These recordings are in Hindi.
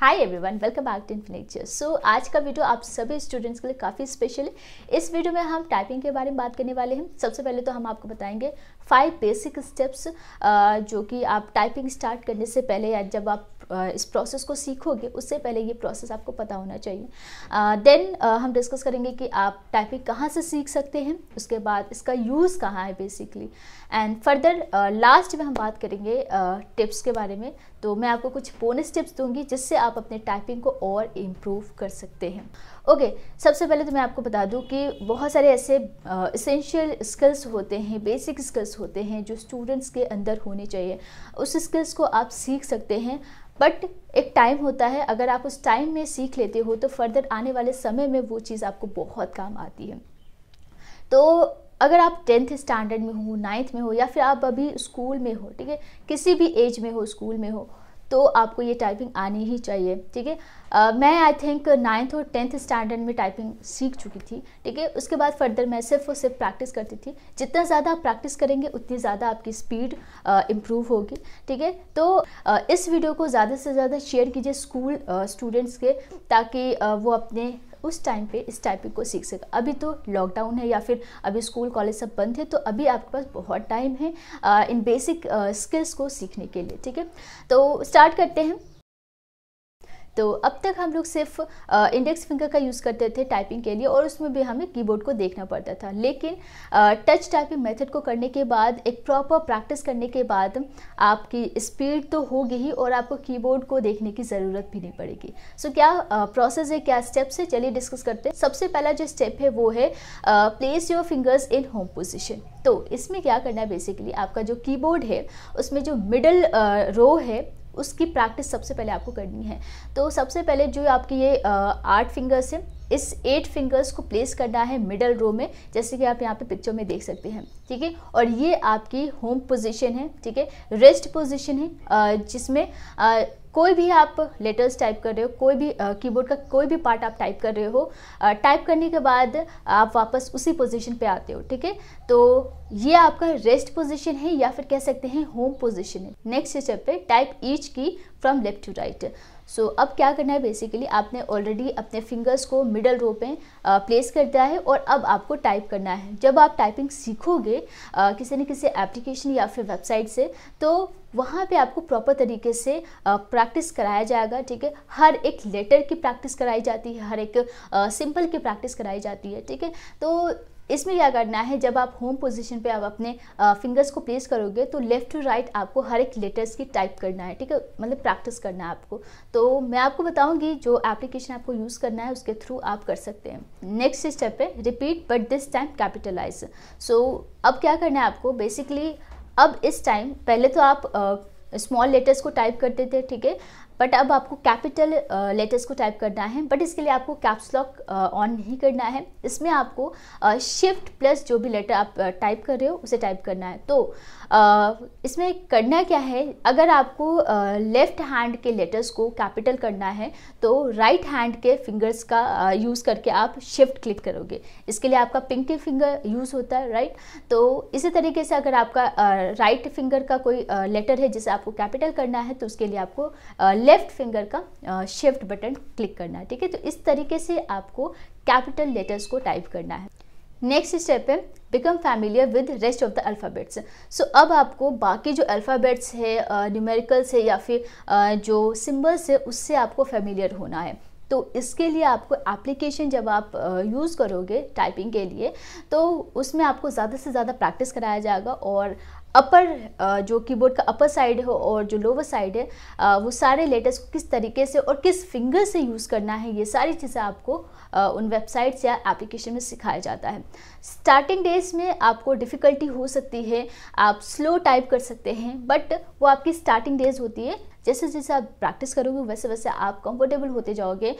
Hi everyone welcome back to Infinature so आज का वीडियो आप सभी स्टूडेंट्स के लिए काफ़ी स्पेशल है इस वीडियो में हम टाइपिंग के बारे में बात करने वाले हैं सबसे पहले तो हम आपको बताएंगे फाइव बेसिक स्टेप्स जो कि आप टाइपिंग स्टार्ट करने से पहले या जब आप uh, इस प्रोसेस को सीखोगे उससे पहले ये प्रोसेस आपको पता होना चाहिए देन uh, uh, हम डिस्कस करेंगे कि आप टाइपिंग कहाँ से सीख सकते हैं उसके बाद इसका यूज़ कहाँ है बेसिकली एंड फर्दर लास्ट में हम बात करेंगे टिप्स uh, के बारे में तो मैं आपको कुछ बोनस टिप्स दूंगी जिससे आप अपने टाइपिंग को और इम्प्रूव कर सकते हैं ओके okay, सबसे पहले तो मैं आपको बता दूं कि बहुत सारे ऐसे इसेंशियल स्किल्स होते हैं बेसिक स्किल्स होते हैं जो स्टूडेंट्स के अंदर होने चाहिए उस स्किल्स को आप सीख सकते हैं बट एक टाइम होता है अगर आप उस टाइम में सीख लेते हो तो फर्दर आने वाले समय में वो चीज़ आपको बहुत काम आती है तो अगर आप टेंथ स्टैंडर्ड में हो नाइन्थ में हो या फिर आप अभी स्कूल में हो ठीक है किसी भी एज में हो स्कूल में हो तो आपको ये टाइपिंग आनी ही चाहिए ठीक है uh, मैं आई थिंक नाइन्थ और टेंथ स्टैंडर्ड में टाइपिंग सीख चुकी थी ठीक है उसके बाद फर्दर मैं सिर्फ और सिर्फ प्रैक्टिस करती थी जितना ज़्यादा आप प्रैक्टिस करेंगे उतनी ज़्यादा आपकी स्पीड इम्प्रूव uh, होगी ठीक है तो uh, इस वीडियो को ज़्यादा से ज़्यादा शेयर कीजिए स्कूल स्टूडेंट्स के ताकि वो अपने उस टाइम पे इस टाइपिंग को सीख सकते अभी तो लॉकडाउन है या फिर अभी स्कूल कॉलेज सब बंद है तो अभी आपके पास बहुत टाइम है इन बेसिक स्किल्स को सीखने के लिए ठीक है तो स्टार्ट करते हैं तो अब तक हम लोग सिर्फ इंडेक्स फिंगर का यूज़ करते थे टाइपिंग के लिए और उसमें भी हमें कीबोर्ड को देखना पड़ता था लेकिन टच टाइपिंग मेथड को करने के बाद एक प्रॉपर प्रैक्टिस करने के बाद आपकी स्पीड तो होगी ही और आपको कीबोर्ड को देखने की ज़रूरत भी नहीं पड़ेगी सो so, क्या प्रोसेस है क्या स्टेप्स है चलिए डिस्कस करते हैं सबसे पहला जो स्टेप है वो है place your fingers in home position तो इसमें क्या करना है बेसिकली आपका जो कीबोर्ड है उसमें जो मिडल रो है उसकी प्रैक्टिस सबसे पहले आपको करनी है तो सबसे पहले जो आपकी ये आठ फिंगर्स है इस एट फिंगर्स को प्लेस करना है मिडल रो में जैसे कि आप यहाँ पे पिक्चर में देख सकते हैं ठीक है और ये आपकी होम पोजीशन है ठीक है रेस्ट पोजीशन है जिसमें कोई भी आप लेटर्स टाइप कर रहे हो कोई भी कीबोर्ड का कोई भी पार्ट आप टाइप कर रहे हो टाइप करने के बाद आप वापस उसी पोजीशन पे आते हो ठीक है तो ये आपका रेस्ट पोजीशन है या फिर कह सकते हैं होम पोजीशन है नेक्स्ट स्टेप पे type each key from left to right so so, अब क्या करना है बेसिकली आपने ऑलरेडी अपने फिंगर्स को मिडल रो पे प्लेस कर दिया है और अब आपको टाइप करना है जब आप टाइपिंग सीखोगे किसी न किसी एप्लीकेशन या फिर वेबसाइट से तो वहाँ पे आपको प्रॉपर तरीके से प्रैक्टिस कराया जाएगा ठीक है हर एक लेटर की प्रैक्टिस कराई जाती है हर एक सिंपल की प्रैक्टिस कराई जाती है ठीक है तो इसमें क्या करना है जब आप होम पोजीशन पे आप अपने फिंगर्स को प्लेस करोगे तो लेफ्ट टू राइट आपको हर एक लेटर्स की टाइप करना है ठीक है मतलब प्रैक्टिस करना है आपको तो मैं आपको बताऊंगी जो एप्लीकेशन आपको यूज़ करना है उसके थ्रू आप कर सकते हैं नेक्स्ट स्टेप है repeat but this time capitalize so अब क्या करना है आपको बेसिकली अब इस टाइम पहले तो आप स्मॉल लेटर्स को टाइप करते थे ठीक है बट अब आपको कैपिटल लेटर्स uh, को टाइप करना है बट इसके लिए आपको कैप्स लॉक ऑन नहीं करना है इसमें आपको शिफ्ट uh, प्लस जो भी लेटर आप टाइप uh, कर रहे हो उसे टाइप करना है तो uh, इसमें करना क्या है अगर आपको लेफ़्ट uh, हैंड के लेटर्स को कैपिटल करना है तो राइट right हैंड के फिंगर्स का uh, यूज़ करके आप शिफ्ट क्लिक करोगे इसके लिए आपका पिंक फिंगर यूज़ होता है राइट right? तो इसी तरीके से अगर आपका राइट uh, फिंगर right का कोई लेटर है जिसे आपको कैपिटल करना है तो उसके लिए आपको लेफ्ट फिंगर का शिफ्ट बटन क्लिक करना है ठीक है तो इस तरीके से आपको कैपिटल लेटर्स को टाइप करना है नेक्स्ट स्टेप है become familiar with rest of the alphabets so अब आपको बाकी जो अल्फ़ाबेट्स है न्यूमेरिकल्स है या फिर जो सिम्बल्स है उससे आपको फेमिलियर होना है तो इसके लिए आपको एप्लीकेशन जब आप यूज़ करोगे टाइपिंग के लिए तो उसमें आपको ज़्यादा से ज़्यादा प्रैक्टिस कराया जाएगा और अपर uh, जो कीबोर्ड का अपर साइड हो और जो लोअर साइड है uh, वो सारे लेटर्स को किस तरीके से और किस फिंगर से यूज़ करना है ये सारी चीज़ें आपको uh, उन वेबसाइट्स या एप्लीकेशन में सिखाया जाता है स्टार्टिंग डेज में आपको डिफ़िकल्टी हो सकती है आप स्लो टाइप कर सकते हैं बट वो आपकी स्टार्टिंग डेज होती है जैसे जैसे आप प्रैक्टिस करोगे वैसे वैसे आप कंफर्टेबल होते जाओगे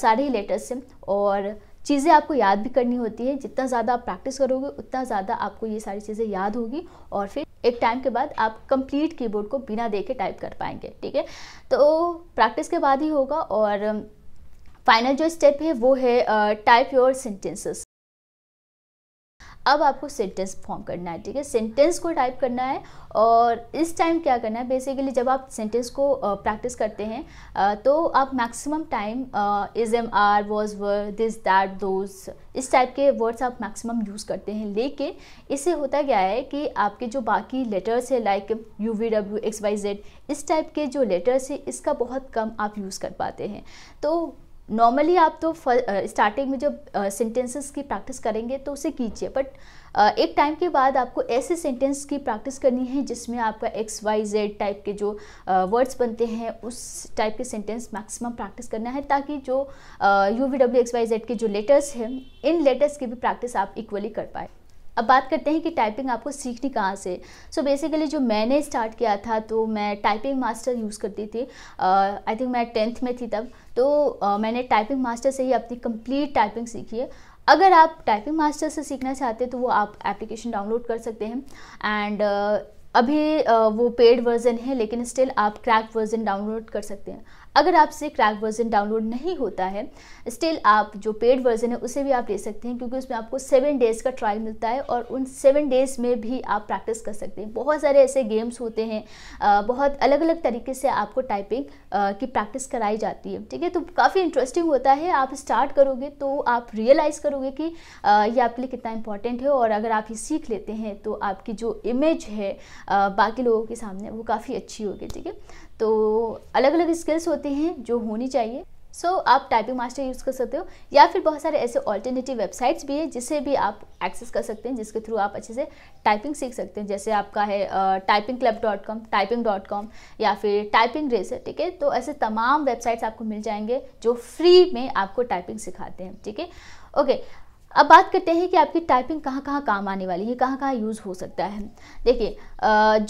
सारे ही लेटर्स से और चीज़ें आपको याद भी करनी होती है जितना ज़्यादा आप प्रैक्टिस करोगे उतना ज़्यादा आपको ये सारी चीज़ें याद होगी और फिर एक टाइम के बाद आप कंप्लीट कीबोर्ड को बिना देखे टाइप कर पाएंगे ठीक है तो प्रैक्टिस के बाद ही होगा और फाइनल um, जो स्टेप है वो है टाइप योर सेंटेंसेस अब आपको सेंटेंस फॉर्म करना है ठीक है सेंटेंस को टाइप करना है और इस टाइम क्या करना है बेसिकली जब आप सेंटेंस को प्रैक्टिस करते हैं तो आप maximum time is am are was were this that those इस टाइप के वर्ड्स आप मैक्सिमम यूज़ करते हैं लेकिन इससे होता क्या है कि आपके जो बाकी लेटर्स है like U V W X Y Z इस टाइप के जो लेटर्स है इसका बहुत कम आप यूज़ कर पाते हैं तो नॉर्मली आप तो स्टार्टिंग में जब सेंटेंसेस की प्रैक्टिस करेंगे तो उसे कीजिए बट एक टाइम के बाद आपको ऐसे सेंटेंस की प्रैक्टिस करनी है जिसमें आपका एक्स वाई जेड टाइप के जो वर्ड्स बनते हैं उस टाइप के सेंटेंस मैक्सिमम प्रैक्टिस करना है ताकि जो U V W X Y Z के जो लेटर्स हैं इन लेटर्स की भी प्रैक्टिस आप इक्वली कर पाए अब बात करते हैं कि टाइपिंग आपको सीखनी कहाँ से सो so बेसिकली जो मैंने स्टार्ट किया था तो मैं टाइपिंग मास्टर यूज़ करती थी आई uh, थिंक मैं टेंथ में थी तब तो uh, मैंने टाइपिंग मास्टर से ही अपनी कंप्लीट टाइपिंग सीखी है अगर आप टाइपिंग मास्टर से सीखना चाहते हैं तो वो आप एप्लीकेशन डाउनलोड कर सकते हैं एंड uh, अभी वो पेड वर्जन है लेकिन स्टिल आप क्रैक वर्जन डाउनलोड कर सकते हैं अगर आपसे क्रैक वर्जन डाउनलोड नहीं होता है स्टिल आप जो पेड वर्जन है उसे भी आप ले सकते हैं क्योंकि उसमें आपको सेवन डेज़ का ट्रायल मिलता है और उन सेवन डेज़ में भी आप प्रैक्टिस कर सकते हैं बहुत सारे ऐसे गेम्स होते हैं बहुत अलग अलग तरीके से आपको टाइपिंग की प्रैक्टिस कराई जाती है ठीक है तो काफ़ी इंटरेस्टिंग होता है आप स्टार्ट करोगे तो आप रियलाइज़ करोगे कि ये आपके लिए कितना इंपॉर्टेंट है और अगर आप ये सीख लेते हैं तो आपकी जो इमेज है बाकी लोगों के सामने वो काफ़ी अच्छी होगी ठीक है तो अलग अलग स्किल्स होते होते हैं जो होनी चाहिए सो so, आप टाइपिंग मास्टर यूज़ कर सकते हो या फिर बहुत सारे ऐसे ऑल्टरनेटिव वेबसाइट्स भी है जिसे भी आप एक्सेस कर सकते हैं जिसके थ्रू आप अच्छे से टाइपिंग सीख सकते हैं जैसे आपका है typing club dot com typing dot com या फिर टाइपिंग रेस है ठीक है तो ऐसे तमाम वेबसाइट्स आपको मिल जाएंगे जो फ्री में आपको टाइपिंग सिखाते हैं ठीक है ओके अब बात करते हैं कि आपकी टाइपिंग कहाँ कहाँ काम आने वाली है कहाँ कहाँ यूज़ हो सकता है देखिए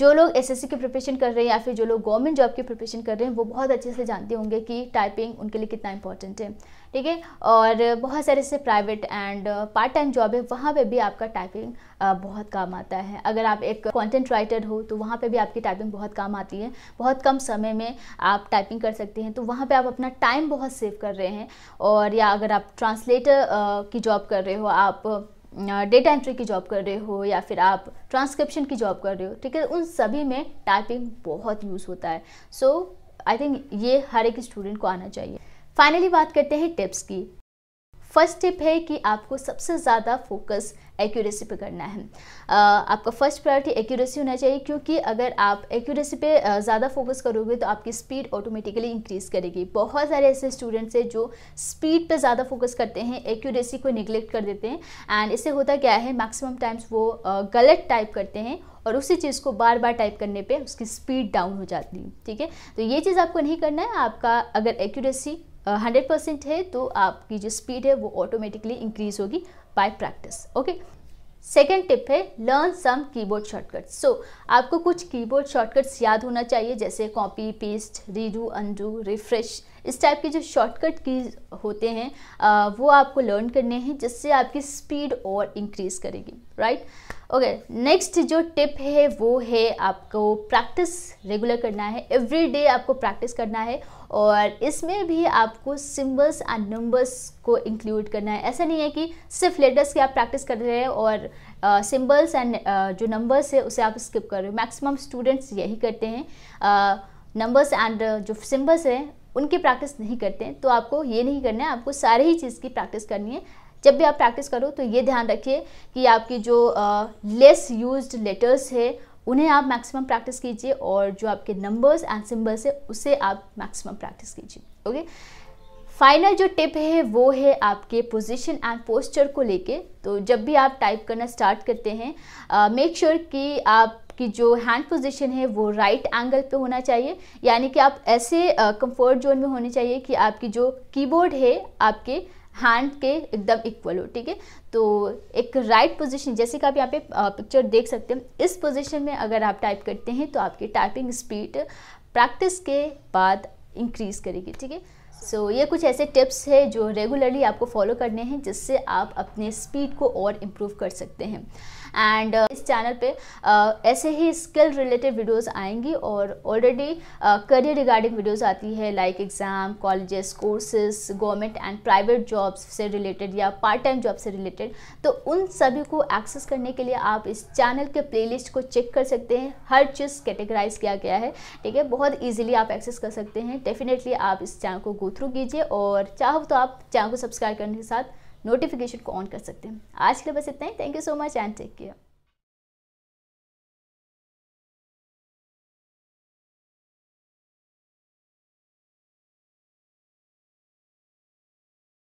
जो लोग एसएससी की प्रिपरेशन कर रहे हैं या फिर जो लोग गवर्नमेंट जॉब की प्रिपरेशन कर रहे हैं वो बहुत अच्छे से जानते होंगे कि टाइपिंग उनके लिए कितना इंपॉर्टेंट है ठीक है और बहुत सारे से private and part time job है वहाँ पे भी आपका टाइपिंग uh, बहुत काम आता है अगर आप एक कंटेंट राइटर हो तो वहाँ पे भी आपकी टाइपिंग बहुत काम आती है बहुत कम समय में आप टाइपिंग कर सकते हैं तो वहाँ पे आप अपना टाइम बहुत सेव कर रहे हैं और या अगर आप ट्रांसलेटर uh, की जॉब कर रहे हो आप डेटा uh, एंट्री की जॉब कर रहे हो या फिर आप ट्रांसक्रिप्शन की जॉब कर रहे हो ठीक है उन सभी में टाइपिंग बहुत यूज़ होता है सो आई थिंक ये हर एक स्टूडेंट को आना चाहिए फाइनली बात करते हैं टिप्स की फर्स्ट टिप है कि आपको सबसे ज़्यादा फोकस एक्यूरेसी पे करना है आ, आपका फर्स्ट प्रायोरिटी एक्यूरेसी होना चाहिए क्योंकि अगर आप एक्यूरेसी पे ज़्यादा फोकस करोगे तो आपकी स्पीड ऑटोमेटिकली इंक्रीज़ करेगी बहुत सारे ऐसे स्टूडेंट्स हैं जो स्पीड पे ज़्यादा फोकस करते हैं एक्यूरेसी को निगलेक्ट कर देते हैं एंड इससे होता क्या है मैक्सिमम टाइम्स वो गलत टाइप करते हैं और उसी चीज़ को बार बार टाइप करने पे उसकी स्पीड डाउन हो जाती है ठीक है तो ये चीज़ आपको नहीं करना है आपका अगर एक्यूरेसी हंड्रेड परसेंट है तो आपकी जो स्पीड है वो ऑटोमेटिकली इंक्रीज होगी by practice okay second tip है learn some keyboard shortcuts so आपको कुछ कीबोर्ड शॉर्टकट्स याद होना चाहिए जैसे copy paste redo undo refresh इस टाइप के जो शॉर्टकट की होते हैं आ, वो आपको लर्न करने हैं जिससे आपकी स्पीड और इंक्रीज़ करेगी राइट ओके नेक्स्ट जो टिप है वो है आपको प्रैक्टिस रेगुलर करना है एवरी डे आपको प्रैक्टिस करना है और इसमें भी आपको सिम्बल्स एंड नंबर्स को इंक्लूड करना है ऐसा नहीं है कि सिर्फ लेटर्स की आप प्रैक्टिस कर रहे हैं और सिम्बल्स uh, एंड uh, जो नंबर्स है उसे आप स्किप कर रहे हो मैक्सिमम स्टूडेंट्स यही करते हैं नंबर्स uh, एंड जो सिम्बल्स हैं उनकी प्रैक्टिस नहीं करते हैं तो आपको ये नहीं करना है आपको सारे ही चीज़ की प्रैक्टिस करनी है जब भी आप प्रैक्टिस करो तो ये ध्यान रखिए कि आपकी जो लेस यूज लेटर्स है उन्हें आप मैक्सिमम प्रैक्टिस कीजिए और जो आपके नंबर्स एंड सिम्बल्स है उसे आप मैक्सिमम प्रैक्टिस कीजिए ओके फाइनल जो टिप है वो है आपके पोजीशन एंड पोस्चर को लेके तो जब भी आप टाइप करना स्टार्ट करते हैं मेक श्योर sure कि आप कि जो हैंड पोजीशन है वो राइट right एंगल पे होना चाहिए यानी कि आप ऐसे कंफर्ट uh, जोन में होने चाहिए कि आपकी जो कीबोर्ड है आपके हैंड के एकदम इक्वल हो ठीक है तो एक राइट right पोजीशन जैसे कि आप यहाँ पे पिक्चर देख सकते हैं इस पोजीशन में अगर आप टाइप करते हैं तो आपकी टाइपिंग स्पीड प्रैक्टिस के बाद इंक्रीज़ करेगी ठीक है सो so, ये कुछ ऐसे टिप्स है जो रेगुलरली आपको फॉलो करने हैं जिससे आप अपने स्पीड को और इम्प्रूव कर सकते हैं एंड uh, इस चैनल पे uh, ऐसे ही स्किल रिलेटेड वीडियोस आएंगी और ऑलरेडी करियर रिगार्डिंग वीडियोस आती है like exam colleges courses government and private jobs से रिलेटेड या पार्ट टाइम जॉब से रिलेटेड तो उन सभी को एक्सेस करने के लिए आप इस चैनल के प्ले को चेक कर सकते हैं हर चीज़ कैटेगराइज किया गया है ठीक है बहुत ईजिली आप एक्सेस कर सकते हैं डेफिनेटली आप इस चैनल को गो थ्रू कीजिए और चाहो तो आप चैनल को सब्सक्राइब करने के साथ नोटिफिकेशन को ऑन कर सकते हैं आज के लिए बस इतना ही thank you so much and take care